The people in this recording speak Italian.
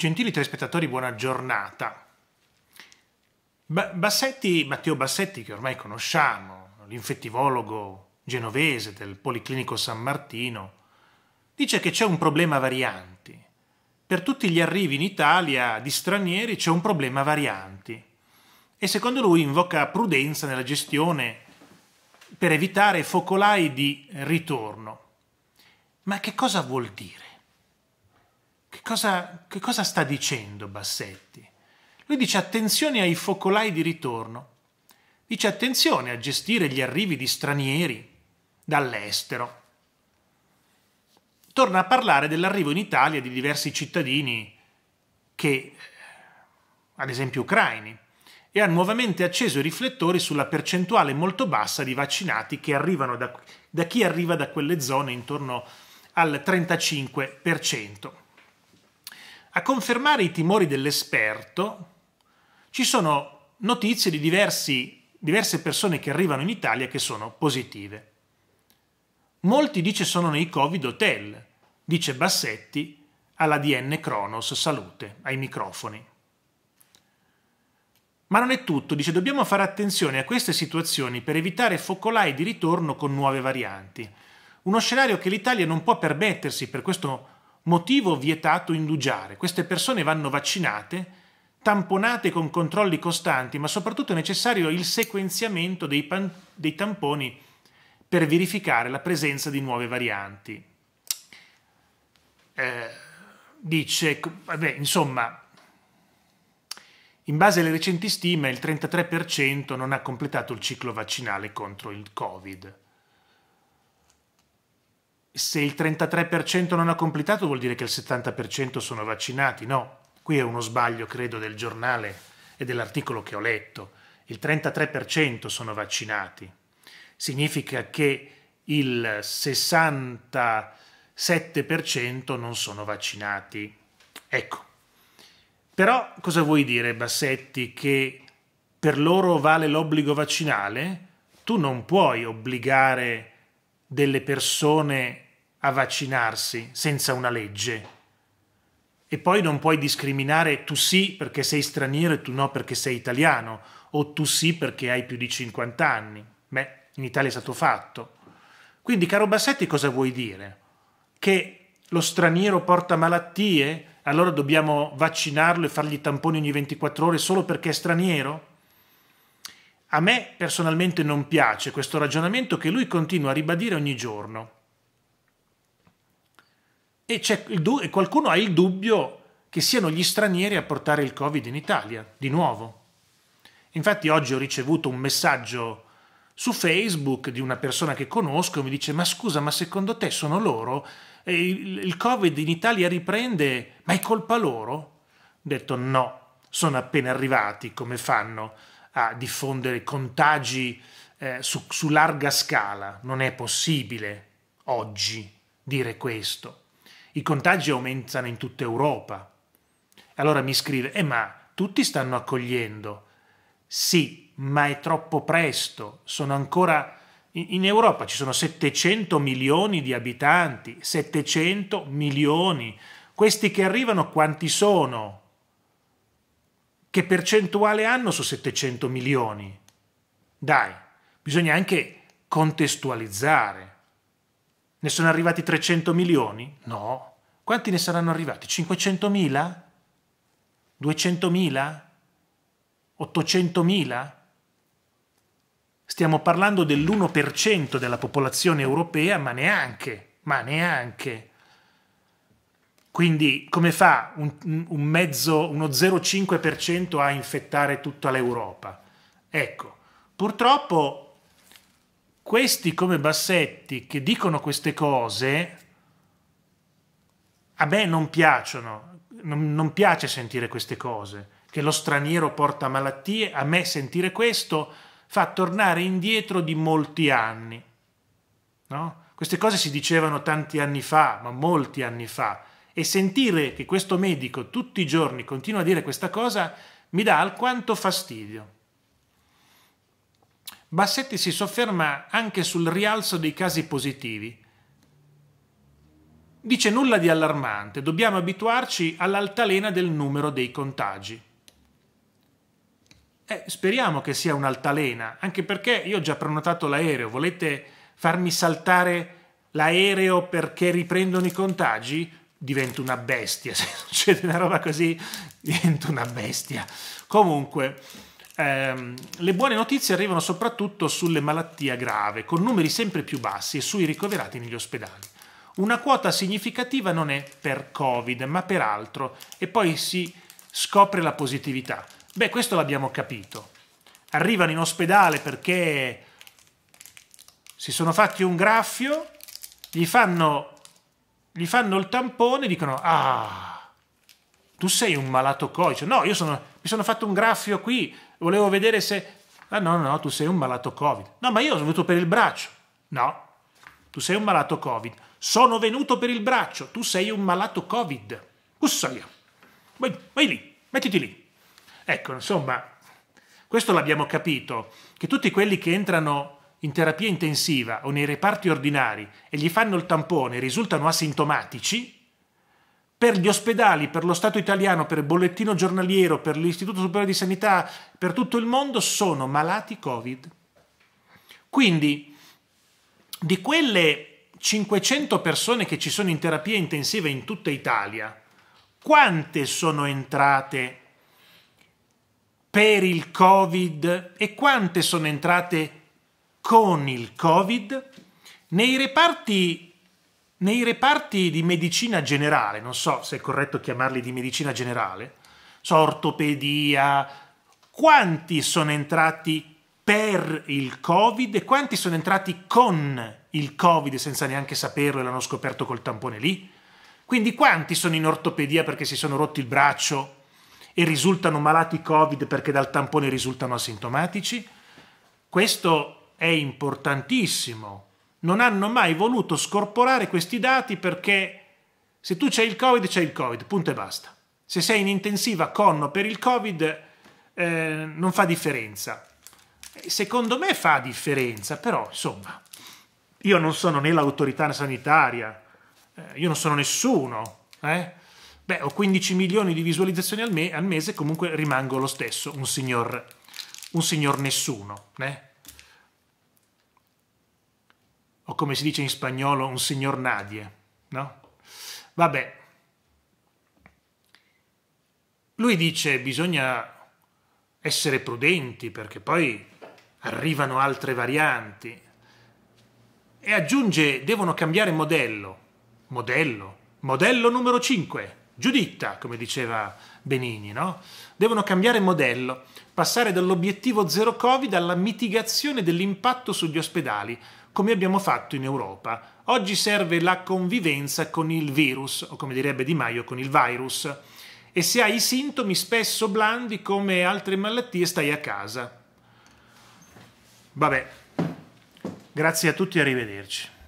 Gentili telespettatori, buona giornata. Bassetti, Matteo Bassetti, che ormai conosciamo, l'infettivologo genovese del Policlinico San Martino, dice che c'è un problema varianti. Per tutti gli arrivi in Italia di stranieri c'è un problema varianti e secondo lui invoca prudenza nella gestione per evitare focolai di ritorno. Ma che cosa vuol dire? Che cosa, che cosa sta dicendo Bassetti? Lui dice attenzione ai focolai di ritorno, dice attenzione a gestire gli arrivi di stranieri dall'estero. Torna a parlare dell'arrivo in Italia di diversi cittadini che, ad esempio ucraini, e ha nuovamente acceso i riflettori sulla percentuale molto bassa di vaccinati che arrivano da, da chi arriva da quelle zone intorno al 35%. A confermare i timori dell'esperto ci sono notizie di diversi, diverse persone che arrivano in Italia che sono positive. Molti dice sono nei Covid hotel, dice Bassetti all'ADN Cronos Salute, ai microfoni. Ma non è tutto, dice dobbiamo fare attenzione a queste situazioni per evitare focolai di ritorno con nuove varianti. Uno scenario che l'Italia non può permettersi per questo motivo vietato indugiare. Queste persone vanno vaccinate, tamponate con controlli costanti, ma soprattutto è necessario il sequenziamento dei, pan- dei tamponi per verificare la presenza di nuove varianti. Eh, dice, vabbè, insomma, in base alle recenti stime il 33% non ha completato il ciclo vaccinale contro il Covid se il 33% non ha completato vuol dire che il 70% sono vaccinati, no? Qui è uno sbaglio, credo, del giornale e dell'articolo che ho letto. Il 33% sono vaccinati. Significa che il 67% non sono vaccinati. Ecco. Però cosa vuoi dire, Bassetti, che per loro vale l'obbligo vaccinale? Tu non puoi obbligare delle persone a vaccinarsi senza una legge. E poi non puoi discriminare tu sì perché sei straniero e tu no perché sei italiano, o tu sì perché hai più di 50 anni. Beh, in Italia è stato fatto. Quindi, caro Bassetti, cosa vuoi dire? Che lo straniero porta malattie? Allora dobbiamo vaccinarlo e fargli tamponi ogni 24 ore solo perché è straniero? A me personalmente non piace questo ragionamento che lui continua a ribadire ogni giorno. E, du- qualcuno ha il dubbio che siano gli stranieri a portare il Covid in Italia, di nuovo. Infatti oggi ho ricevuto un messaggio su Facebook di una persona che conosco mi dice ma scusa ma secondo te sono loro? E il Covid in Italia riprende ma è colpa loro? Ho detto no, sono appena arrivati, come fanno? a diffondere contagi eh, su, su larga scala. Non è possibile oggi dire questo. I contagi aumentano in tutta Europa. Allora mi scrive, eh ma tutti stanno accogliendo. Sì, ma è troppo presto, sono ancora... In Europa ci sono 700 milioni di abitanti, 700 milioni. Questi che arrivano quanti sono? Che percentuale hanno su 700 milioni? Dai, bisogna anche contestualizzare. Ne sono arrivati 300 milioni? No. Quanti ne saranno arrivati? 500.000? 200.000? 800.000? Stiamo parlando dell'1% della popolazione europea, ma neanche, ma neanche. Quindi come fa un, un mezzo, uno 0,5% a infettare tutta l'Europa? Ecco, purtroppo questi come Bassetti che dicono queste cose a me non piacciono, non, non piace sentire queste cose, che lo straniero porta malattie, a me sentire questo fa tornare indietro di molti anni. No? Queste cose si dicevano tanti anni fa, ma molti anni fa e sentire che questo medico tutti i giorni continua a dire questa cosa mi dà alquanto fastidio. Bassetti si sofferma anche sul rialzo dei casi positivi. Dice nulla di allarmante, dobbiamo abituarci all'altalena del numero dei contagi. Eh, speriamo che sia un'altalena, anche perché io ho già prenotato l'aereo, volete farmi saltare l'aereo perché riprendono i contagi? divento una bestia, se succede una roba così divento una bestia. Comunque, ehm, le buone notizie arrivano soprattutto sulle malattie grave, con numeri sempre più bassi e sui ricoverati negli ospedali. Una quota significativa non è per Covid, ma per altro, e poi si scopre la positività. Beh, questo l'abbiamo capito. Arrivano in ospedale perché si sono fatti un graffio, gli fanno gli fanno il tampone e dicono ah, tu sei un malato coicio. No, io sono, mi sono fatto un graffio qui, volevo vedere se... Ah no, no, tu sei un malato covid. No, ma io sono venuto per il braccio. No, tu sei un malato covid. Sono venuto per il braccio, tu sei un malato covid. Cussaia, vai, vai lì, mettiti lì. Ecco, insomma, questo l'abbiamo capito, che tutti quelli che entrano in terapia intensiva o nei reparti ordinari e gli fanno il tampone e risultano asintomatici, per gli ospedali, per lo Stato italiano, per il bollettino giornaliero, per l'Istituto Superiore di Sanità, per tutto il mondo sono malati Covid. Quindi di quelle 500 persone che ci sono in terapia intensiva in tutta Italia, quante sono entrate per il Covid e quante sono entrate per con il Covid nei reparti, nei reparti di medicina generale, non so se è corretto chiamarli di medicina generale, so ortopedia, quanti sono entrati per il Covid e quanti sono entrati con il Covid senza neanche saperlo e l'hanno scoperto col tampone lì? Quindi quanti sono in ortopedia perché si sono rotti il braccio e risultano malati Covid perché dal tampone risultano asintomatici? Questo è importantissimo. Non hanno mai voluto scorporare questi dati perché se tu c'hai il Covid, c'è il Covid, punto e basta. Se sei in intensiva con o per il Covid, eh, non fa differenza. Secondo me fa differenza, però insomma, io non sono né l'autorità sanitaria, eh, io non sono nessuno. Eh? Beh, ho 15 milioni di visualizzazioni al, me al mese, comunque rimango lo stesso, un signor, un signor nessuno. Eh? come si dice in spagnolo, un signor nadie, no? Vabbè. Lui dice bisogna essere prudenti perché poi arrivano altre varianti e aggiunge devono cambiare modello, modello, modello numero 5, Giuditta, come diceva Benigni, no? Devono cambiare modello, passare dall'obiettivo zero Covid alla mitigazione dell'impatto sugli ospedali, come abbiamo fatto in Europa. Oggi serve la convivenza con il virus, o come direbbe Di Maio, con il virus. E se hai sintomi spesso blandi come altre malattie, stai a casa. Vabbè, grazie a tutti e arrivederci.